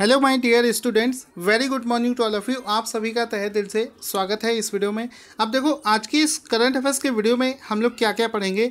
hello my dear students very good morning to all of you आप सभी का तहे दिल से स्वागत है इस वीडियो में आप देखो आज की इस करंट अफेयर्स के वीडियो में हम लोग क्या क्या पढ़ेंगे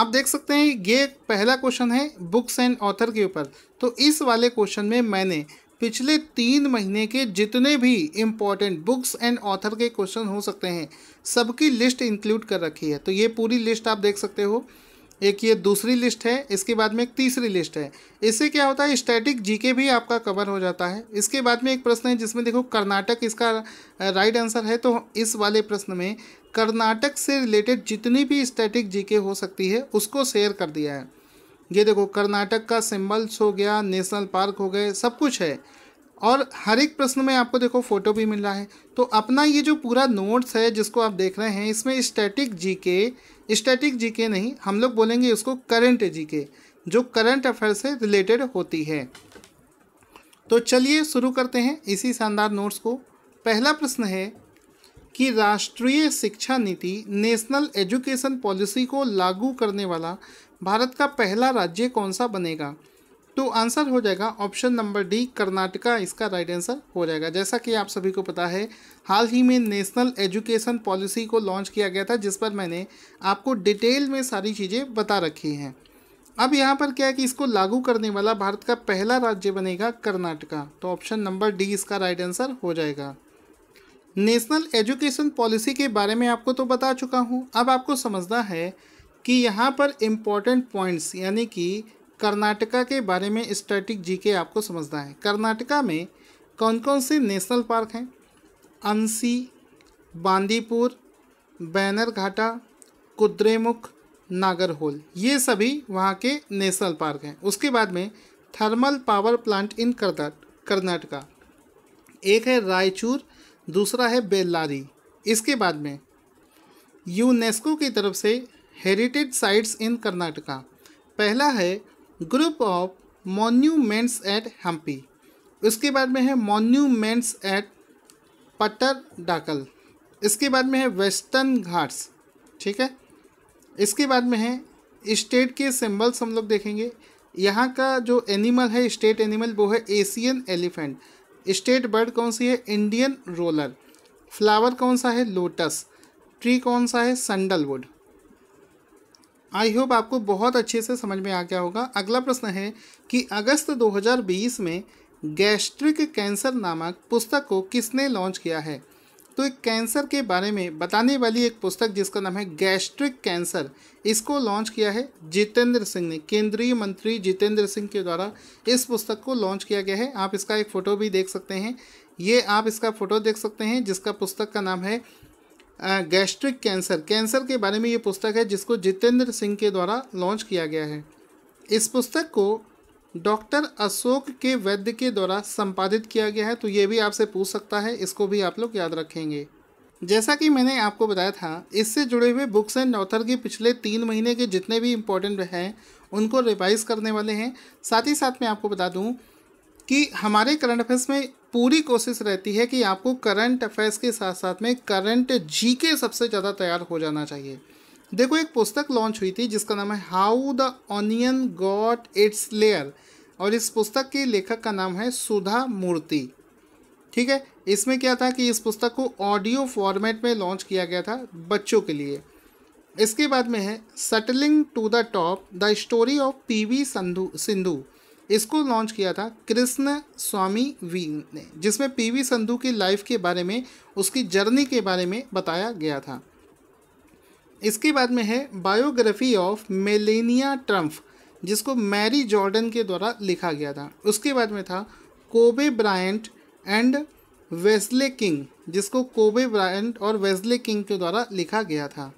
आप देख सकते हैं ये पहला क्वेश्चन है बुक्स एंड ऑथर के ऊपर तो इस वाले क्वेश्चन में मैंने पिछले तीन महीने के जितने भी इम्पॉर्टेंट बुक्स एंड ऑथर के क्वेश्चन हो सकते हैं सबकी लिस्ट इंक्लूड कर रखी है तो ये पूरी लिस्ट आप देख सकते हो एक ये दूसरी लिस्ट है इसके बाद में एक तीसरी लिस्ट है इससे क्या होता है स्टैटिक जीके भी आपका कवर हो जाता है इसके बाद में एक प्रश्न है जिसमें देखो कर्नाटक इसका राइट आंसर है तो इस वाले प्रश्न में कर्नाटक से रिलेटेड जितनी भी स्टैटिक जीके हो सकती है उसको शेयर कर दिया है ये देखो कर्नाटक का सिम्बल्स हो गया नेशनल पार्क हो गए सब कुछ है और हर एक प्रश्न में आपको देखो फ़ोटो भी मिल रहा है तो अपना ये जो पूरा नोट्स है जिसको आप देख रहे हैं इसमें स्टैटिक जीके स्टैटिक जीके नहीं हम लोग बोलेंगे उसको करंट जीके जो करंट अफेयर से रिलेटेड होती है तो चलिए शुरू करते हैं इसी शानदार नोट्स को पहला प्रश्न है कि राष्ट्रीय शिक्षा नीति नेशनल एजुकेशन पॉलिसी को लागू करने वाला भारत का पहला राज्य कौन सा बनेगा तो आंसर हो जाएगा ऑप्शन नंबर डी कर्नाटका इसका राइट आंसर हो जाएगा जैसा कि आप सभी को पता है हाल ही में नेशनल एजुकेशन पॉलिसी को लॉन्च किया गया था जिस पर मैंने आपको डिटेल में सारी चीज़ें बता रखी हैं अब यहाँ पर क्या है कि इसको लागू करने वाला भारत का पहला राज्य बनेगा कर्नाटका तो ऑप्शन नंबर डी इसका राइट आंसर हो जाएगा नेशनल एजुकेशन पॉलिसी के बारे में आपको तो बता चुका हूँ अब आपको समझना है कि यहाँ पर इम्पॉर्टेंट पॉइंट्स यानी कि कर्नाटका के बारे में स्टैटिक जी के आपको समझना है कर्नाटका में कौन कौन से नेशनल पार्क हैं अंसी बांदीपुर बैनर घाटा कुद्रेमुख नागरहोल ये सभी वहाँ के नेशनल पार्क हैं उसके बाद में thermal power plant in Karnataka एक है रायचूर दूसरा है बेल्लारी इसके बाद में यूनेस्को की तरफ से हेरिटेज साइट्स इन कर्नाटका पहला है group of monuments at Hampi उसके बाद में है मोन्यूमेंट्स एट पटर डाकल इसके बाद में है वेस्टर्न घाट्स ठीक है इसके बाद में है स्टेट के सिंबल्स हम लोग देखेंगे यहाँ का जो एनिमल है स्टेट एनिमल वो है एशियन एलिफेंट स्टेट बर्ड कौन सी है इंडियन रोलर फ्लावर कौन सा है लोटस ट्री कौन सा है सैंडलवुड आई होप आपको बहुत अच्छे से समझ में आ गया होगा अगला प्रश्न है कि अगस्त 2020 में गैस्ट्रिक कैंसर नामक पुस्तक को किसने लॉन्च किया है तो एक कैंसर के बारे में बताने वाली एक पुस्तक जिसका नाम है गैस्ट्रिक कैंसर इसको लॉन्च किया है जितेंद्र सिंह ने केंद्रीय मंत्री जितेंद्र सिंह के द्वारा इस पुस्तक को लॉन्च किया गया है आप इसका एक फ़ोटो भी देख सकते हैं ये आप इसका फ़ोटो देख सकते हैं जिसका पुस्तक का नाम है गैस्ट्रिक कैंसर कैंसर के बारे में ये पुस्तक है जिसको जितेंद्र सिंह के द्वारा लॉन्च किया गया है इस पुस्तक को डॉक्टर अशोक के वैद्य के द्वारा संपादित किया गया है तो ये भी आपसे पूछ सकता है इसको भी आप लोग याद रखेंगे जैसा कि मैंने आपको बताया था इससे जुड़े हुए बुक्स एंड ऑथर के पिछले तीन महीने के जितने भी इम्पोर्टेंट हैं उनको रिवाइज करने वाले हैं साथ ही साथ मैं आपको बता दूं कि हमारे करंट अफेयर्स में पूरी कोशिश रहती है कि आपको करंट अफेयर्स के साथ साथ में करंट जी के सबसे ज़्यादा तैयार हो जाना चाहिए देखो एक पुस्तक लॉन्च हुई थी जिसका नाम है how the onion got its layer और इस पुस्तक के लेखक का नाम है सुधा मूर्ति ठीक है इसमें क्या था कि इस पुस्तक को ऑडियो फॉर्मेट में लॉन्च किया गया था बच्चों के लिए इसके बाद में है shuttling to the top the story of V Sindhu Sindhu इसको लॉन्च किया था कृष्ण स्वामी वी ने जिसमें पीवी संधु की लाइफ के बारे में उसकी जर्नी के बारे में बताया गया था इसके बाद में है बायोग्राफी ऑफ मेलेनिया ट्रम्फ जिसको मैरी जॉर्डन के द्वारा लिखा गया था उसके बाद में था Kobe Bryant and Wesley King जिसको कोबे ब्रायंट और वेस्ले किंग के द्वारा लिखा गया था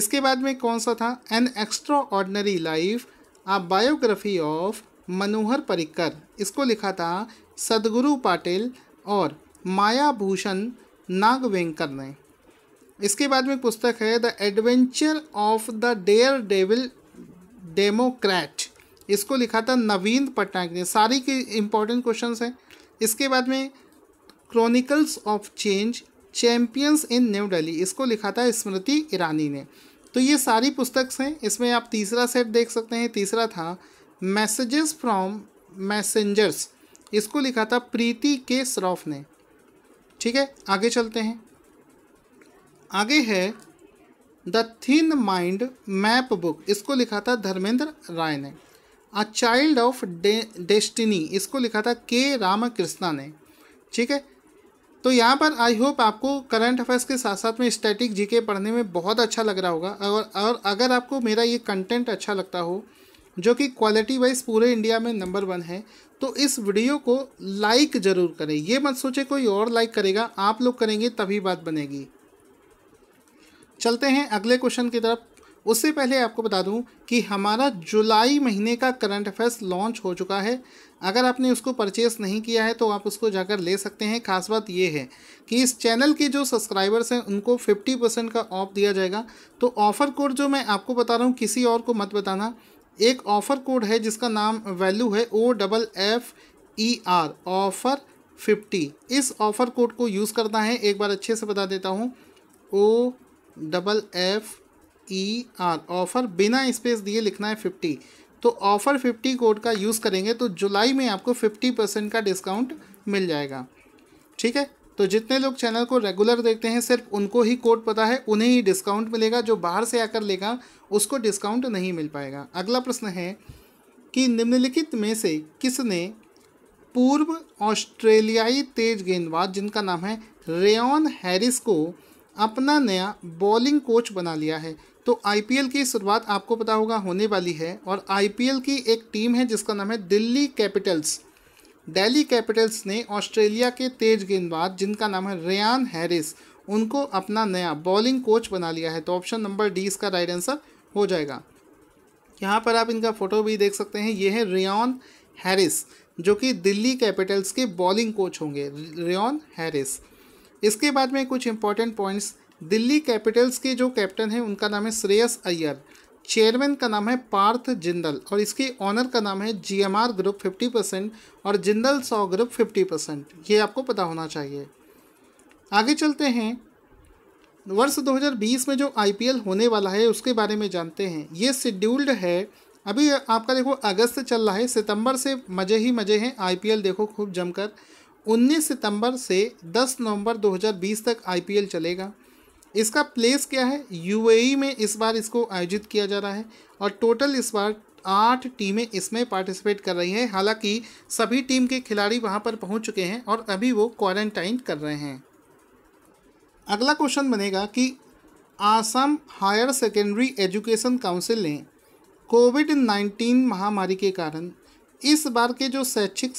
इसके बाद में कौन सा था an extraordinary life a biography of Manohar Parrikar इसको लिखा था सदगुरु पाटिल और माया भूषण नागवेंकर ने इसके बाद में पुस्तक है the adventure of the daredevil democrat इसको लिखा था नवीन पटनायक ने सारी के इंपॉर्टेंट क्वेश्चन हैं इसके बाद में chronicles of change champions in New Delhi इसको लिखा था स्मृति ईरानी ने तो ये सारी पुस्तक हैं इसमें आप तीसरा सेट देख सकते हैं तीसरा था मैसेजेस फ्रॉम मैसेंजर्स इसको लिखा था प्रीति के श्रॉफ ने ठीक है आगे चलते हैं आगे है the thin mind map book इसको लिखा था धर्मेंद्र राय ने अ चाइल्ड ऑफ डेस्टिनी इसको लिखा था के रामकृष्णा ने ठीक है तो यहाँ पर आई होप आपको करंट अफेयर्स के साथ साथ में स्टैटिक जीके पढ़ने में बहुत अच्छा लग रहा होगा और और अगर आपको मेरा ये कंटेंट अच्छा लगता हो जो कि क्वालिटी वाइज पूरे इंडिया में नंबर वन है तो इस वीडियो को लाइक ज़रूर करें ये मत सोचे कोई और लाइक करेगा आप लोग करेंगे तभी बात बनेगी चलते हैं अगले क्वेश्चन की तरफ उससे पहले आपको बता दूं कि हमारा जुलाई महीने का करंट अफेयर्स लॉन्च हो चुका है अगर आपने उसको परचेस नहीं किया है तो आप उसको जाकर ले सकते हैं खास बात ये है कि इस चैनल के जो सब्सक्राइबर्स हैं उनको 50 परसेंट का ऑफ दिया जाएगा तो ऑफ़र कोड जो मैं आपको बता रहा हूँ किसी और को मत बताना एक ऑफ़र कोड है जिसका नाम वैल्यू है O double F E R offer fifty इस ऑफ़र कोड को यूज़ करना है एक बार अच्छे से बता देता हूँ O double F E R offer बिना स्पेस दिए लिखना है फिफ्टी तो ऑफ़र फिफ्टी कोड का यूज़ करेंगे तो जुलाई में आपको फिफ्टी परसेंट का डिस्काउंट मिल जाएगा ठीक है तो जितने लोग चैनल को रेगुलर देखते हैं सिर्फ उनको ही कोड पता है उन्हें ही डिस्काउंट मिलेगा जो बाहर से आकर लेगा उसको डिस्काउंट नहीं मिल पाएगा अगला प्रश्न है कि निम्नलिखित में से किसने पूर्व ऑस्ट्रेलियाई तेज गेंदबाज जिनका नाम है रेन हैरिस को अपना नया बॉलिंग कोच बना लिया है तो आईपीएल की शुरुआत आपको पता होगा होने वाली है और आईपीएल की एक टीम है जिसका नाम है दिल्ली कैपिटल्स दिल्ली कैपिटल्स ने ऑस्ट्रेलिया के तेज गेंदबाज जिनका नाम है रेयान हैरिस उनको अपना नया बॉलिंग कोच बना लिया है तो ऑप्शन नंबर डी इसका राइट आंसर हो जाएगा यहाँ पर आप इनका फ़ोटो भी देख सकते हैं ये है रेन हैरिस जो कि दिल्ली कैपिटल्स के बॉलिंग कोच होंगे रेन हैरिस इसके बाद में कुछ इंपॉर्टेंट पॉइंट्स दिल्ली कैपिटल्स के जो कैप्टन हैं उनका नाम है श्रेयस अय्यर चेयरमैन का नाम है पार्थ जिंदल और इसके ऑनर का नाम है जीएमआर ग्रुप 50 परसेंट और जिंदल सौ ग्रुप 50 परसेंट ये आपको पता होना चाहिए आगे चलते हैं वर्ष 2020 में जो आईपीएल होने वाला है उसके बारे में जानते हैं ये शेड्यूल्ड है अभी आपका देखो अगस्त से चल रहा है सितंबर से मज़े ही मज़े हैं आईपीएल देखो खूब जमकर 19 सितंबर से 10 नवंबर 2020 तक आईपीएल चलेगा इसका प्लेस क्या है यूएई e में इस बार इसको आयोजित किया जा रहा है और टोटल इस बार आठ टीमें इसमें पार्टिसिपेट कर रही हैं हालांकि सभी टीम के खिलाड़ी वहां पर पहुंच चुके हैं और अभी वो क्वारंटाइन कर रहे हैं अगला क्वेश्चन बनेगा कि Assam higher secondary education council ने कोविड नाइन्टीन महामारी के कारण इस बार के जो शैक्षिक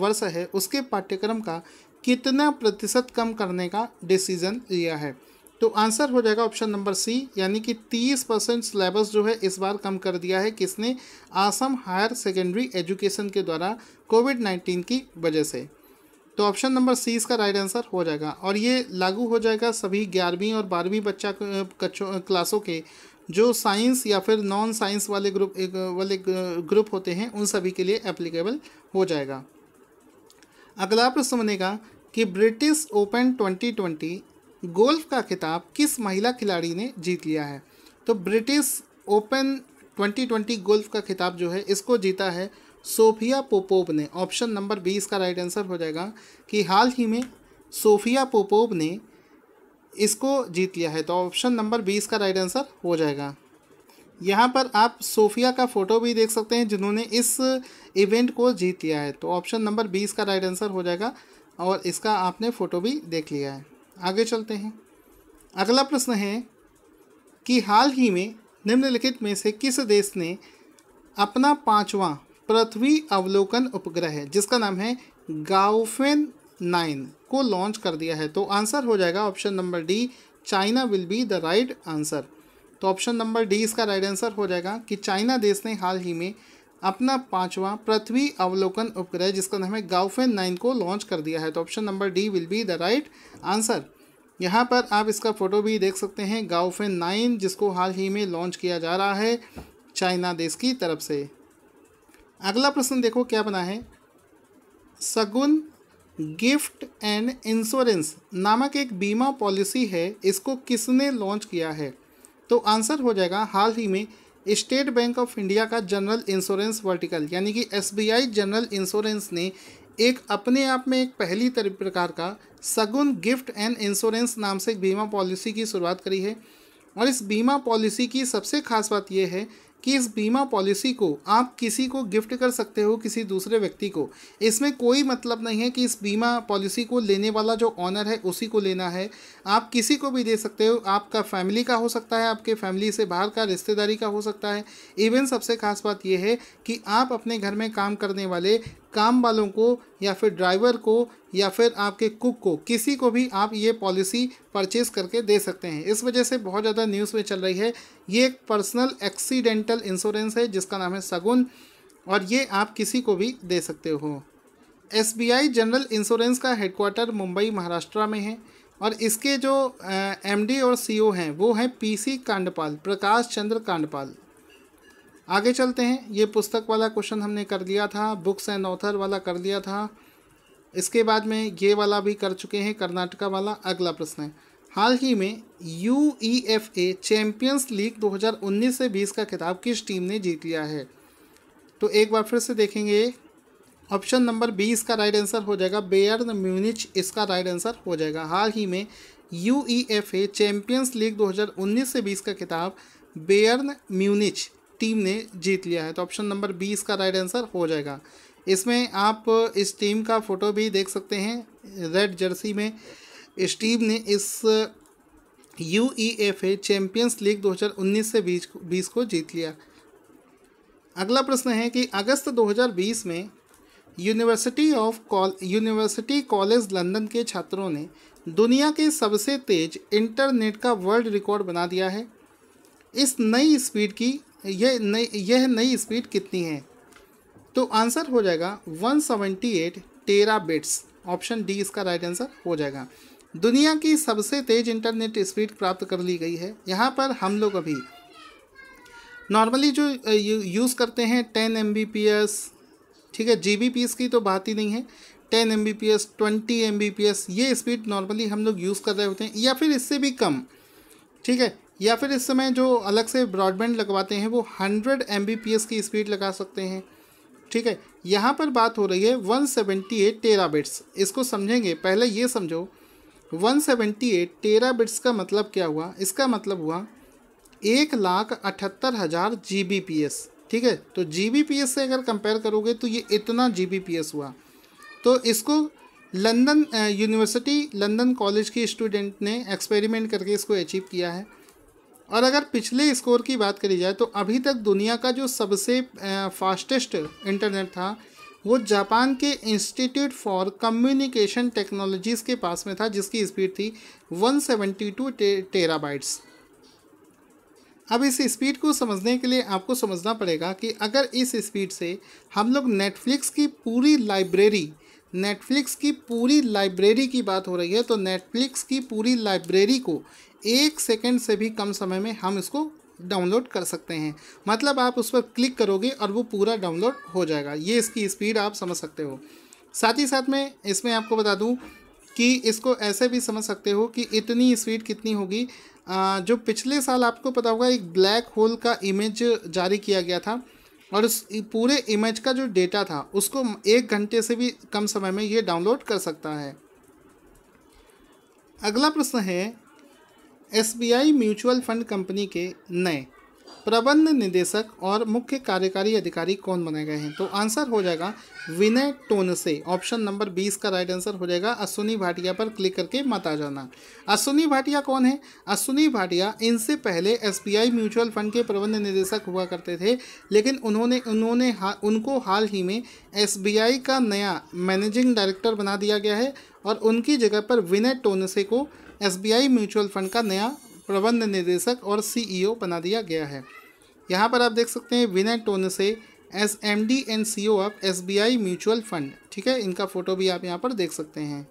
वर्ष है उसके पाठ्यक्रम का कितना प्रतिशत कम करने का डिसीजन लिया है तो आंसर हो जाएगा ऑप्शन नंबर सी यानी कि 30 परसेंट सिलेबस जो है इस बार कम कर दिया है किसने आसम हायर सेकेंडरी एजुकेशन के द्वारा कोविड नाइन्टीन की वजह से तो ऑप्शन नंबर सी इसका राइट आंसर हो जाएगा और ये लागू हो जाएगा सभी ग्यारहवीं और बारहवीं बच्चा क्लासों के जो साइंस या फिर नॉन साइंस वाले ग्रुप वाले ग्रुप होते हैं उन सभी के लिए एप्लीकेबल हो जाएगा अगला प्रश्न बनेगा कि ब्रिटिश ओपन 2020 गोल्फ का खिताब किस महिला खिलाड़ी ने जीत लिया है तो ब्रिटिश ओपन 2020 गोल्फ का खिताब जो है इसको जीता है सोफिया पोपोव ने ऑप्शन नंबर बी इसका राइट आंसर हो जाएगा कि हाल ही में सोफिया पोपोव ने इसको जीत लिया है तो ऑप्शन नंबर बी इसका राइट आंसर हो जाएगा यहाँ पर आप सोफिया का फ़ोटो भी देख सकते हैं जिन्होंने इस इवेंट को जीत लिया है तो ऑप्शन नंबर बी इसका राइट आंसर हो जाएगा और इसका आपने फ़ोटो भी देख लिया है आगे चलते हैं अगला प्रश्न है कि हाल ही में निम्नलिखित में से किस देश ने अपना पांचवा पृथ्वी अवलोकन उपग्रह है जिसका नाम है गाउफेन नाइन को लॉन्च कर दिया है तो आंसर हो जाएगा option number D China will be the right answer तो ऑप्शन नंबर डी इसका राइट आंसर हो जाएगा कि चाइना देश ने हाल ही में अपना पांचवा पृथ्वी अवलोकन उपग्रह जिसका नाम है गाउफेन नाइन को लॉन्च कर दिया है तो option number D will be the right answer यहाँ पर आप इसका फ़ोटो भी देख सकते हैं गाउफेन नाइन जिसको हाल ही में लॉन्च किया जा रहा है चाइना देश की तरफ से अगला प्रश्न देखो क्या बना है सगुन गिफ्ट एंड इंश्योरेंस नामक एक बीमा पॉलिसी है इसको किसने लॉन्च किया है तो आंसर हो जाएगा हाल ही में स्टेट बैंक ऑफ इंडिया का जनरल इंश्योरेंस वर्टिकल यानी कि एस जनरल इंश्योरेंस ने एक अपने आप में एक पहली प्रकार का सगुन गिफ्ट एंड इंश्योरेंस नाम से एक बीमा पॉलिसी की शुरुआत करी है और इस बीमा पॉलिसी की सबसे खास बात यह है कि इस बीमा पॉलिसी को आप किसी को गिफ्ट कर सकते हो किसी दूसरे व्यक्ति को इसमें कोई मतलब नहीं है कि इस बीमा पॉलिसी को लेने वाला जो ऑनर है उसी को लेना है आप किसी को भी दे सकते हो आपका फैमिली का हो सकता है आपके फैमिली से बाहर का रिश्तेदारी का हो सकता है इवन सबसे खास बात यह है कि आप अपने घर में काम करने वाले काम वालों को या फिर ड्राइवर को या फिर आपके कुक को किसी को भी आप ये पॉलिसी परचेज करके दे सकते हैं इस वजह से बहुत ज़्यादा न्यूज़ में चल रही है ये एक पर्सनल एक्सीडेंटल इंश्योरेंस है जिसका नाम है सगुन और ये आप किसी को भी दे सकते हो एस जनरल इंश्योरेंस का हेडक्वार्टर मुंबई महाराष्ट्र में है और इसके जो एम और सी हैं वो हैं सी कांडपाल प्रकाश चंद्र कांडपाल आगे चलते हैं ये पुस्तक वाला क्वेश्चन हमने कर लिया था बुक्स एंड ऑथर वाला कर लिया था इसके बाद में ये वाला भी कर चुके हैं कर्नाटका वाला अगला प्रश्न है हाल ही में U E F A Champions League 2019 से 20 का खिताब किस टीम ने जीत लिया है तो एक बार फिर से देखेंगे ऑप्शन नंबर बी इसका राइट आंसर हो जाएगा बेयर्न म्यूनिच इसका राइट आंसर हो जाएगा हाल ही में U E F A Champions League 2019 से 20 का खिताब बेयर्न म्यूनिच टीम ने जीत लिया है तो ऑप्शन नंबर बी इसका राइट आंसर हो जाएगा इसमें आप इस टीम का फ़ोटो भी देख सकते हैं रेड जर्सी में इस टीम ने इस U E F A Champions League 2019 से बीस बीस को जीत लिया अगला प्रश्न है कि अगस्त 2020 में यूनिवर्सिटी ऑफ कॉल यूनिवर्सिटी कॉलेज लंदन के छात्रों ने दुनिया के सबसे तेज इंटरनेट का वर्ल्ड रिकॉर्ड बना दिया है इस नई स्पीड की यह नई यह नई स्पीड कितनी है तो आंसर हो जाएगा 178 टेरा बिट्स ऑप्शन डी इसका राइट आंसर हो जाएगा दुनिया की सबसे तेज़ इंटरनेट स्पीड प्राप्त कर ली गई है यहाँ पर हम लोग अभी नॉर्मली जो यूज़ करते हैं टेन एम ठीक है जी की तो बात ही नहीं है ten M B P S twenty M B P S ये स्पीड नॉर्मली हम लोग यूज़ कर रहे होते हैं या फिर इससे भी कम ठीक है या फिर इस समय जो अलग से ब्रॉडबैंड लगवाते हैं वो हंड्रेड एम की स्पीड लगा सकते हैं ठीक है यहाँ पर बात हो रही है 178 सेवेंटी बिट्स इसको समझेंगे पहले ये समझो 178 सेवेंटी टेराबिट्स का मतलब क्या हुआ इसका मतलब हुआ एक लाख अठहत्तर हज़ार जी ठीक है तो जी से अगर कंपेयर करोगे तो ये इतना जी हुआ तो इसको लंदन यूनिवर्सिटी लंदन कॉलेज की स्टूडेंट ने एक्सपेरिमेंट करके इसको अचीव किया है और अगर पिछले स्कोर की बात करी जाए तो अभी तक दुनिया का जो सबसे फास्टेस्ट इंटरनेट था वो जापान के इंस्टीट्यूट फॉर कम्युनिकेशन टेक्नोलॉजीज़ के पास में था जिसकी स्पीड थी 172 टे, टेराबाइट्स अब इस स्पीड को समझने के लिए आपको समझना पड़ेगा कि अगर इस स्पीड से हम लोग नेटफ्लिक्स की पूरी लाइब्रेरी नेटफ्लिक्स की पूरी लाइब्रेरी की बात हो रही है तो नेटफ्लिक्स की पूरी लाइब्रेरी को एक सेकेंड से भी कम समय में हम इसको डाउनलोड कर सकते हैं मतलब आप उस पर क्लिक करोगे और वो पूरा डाउनलोड हो जाएगा ये इसकी स्पीड आप समझ सकते हो साथ ही साथ में इसमें आपको बता दूं कि इसको ऐसे भी समझ सकते हो कि इतनी स्पीड कितनी होगी जो पिछले साल आपको पता होगा एक ब्लैक होल का इमेज जारी किया गया था और उस पूरे इमेज का जो डेटा था उसको एक घंटे से भी कम समय में ये डाउनलोड कर सकता है अगला प्रश्न है एस म्यूचुअल फंड कंपनी के नए प्रबंध निदेशक और मुख्य कार्यकारी अधिकारी कौन बने गए हैं तो आंसर हो जाएगा Vinay Tonse option number बीस का राइट आंसर हो जाएगा अश्विनी भाटिया पर क्लिक करके मत आ जाना अश्विनी भाटिया कौन है अश्विनी भाटिया इनसे पहले एसबीआई म्यूचुअल फंड के प्रबंध निदेशक हुआ करते थे लेकिन उन्होंने उन्होंने हा, उनको हाल ही में एस का नया मैनेजिंग डायरेक्टर बना दिया गया है और उनकी जगह पर विनय टोनसे को एस म्यूचुअल फंड का नया प्रबंध निदेशक और सीईओ e बना दिया गया है यहाँ पर आप देख सकते हैं Vinay Tonse as M D and CEO of S B I mutual fund ठीक है इनका फ़ोटो भी आप यहाँ पर देख सकते हैं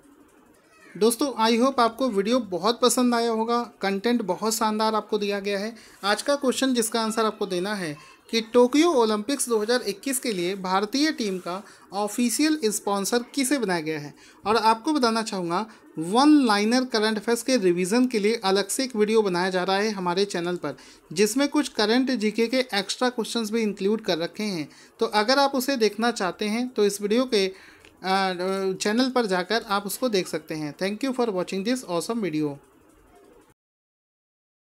दोस्तों आई होप आपको वीडियो बहुत पसंद आया होगा कंटेंट बहुत शानदार आपको दिया गया है आज का क्वेश्चन जिसका आंसर आपको देना है कि टोक्यो ओलंपिक्स 2021 के लिए भारतीय टीम का ऑफिशियल स्पॉन्सर किसे बनाया गया है और आपको बताना चाहूँगा वन लाइनर करंट अफेयर्स के रिवीजन के लिए अलग से एक वीडियो बनाया जा रहा है हमारे चैनल पर जिसमें कुछ करंट जीके के एक्स्ट्रा क्वेश्चंस भी इंक्लूड कर रखे हैं तो अगर आप उसे देखना चाहते हैं तो इस वीडियो के चैनल पर जाकर आप उसको देख सकते हैं thank you for watching this awesome video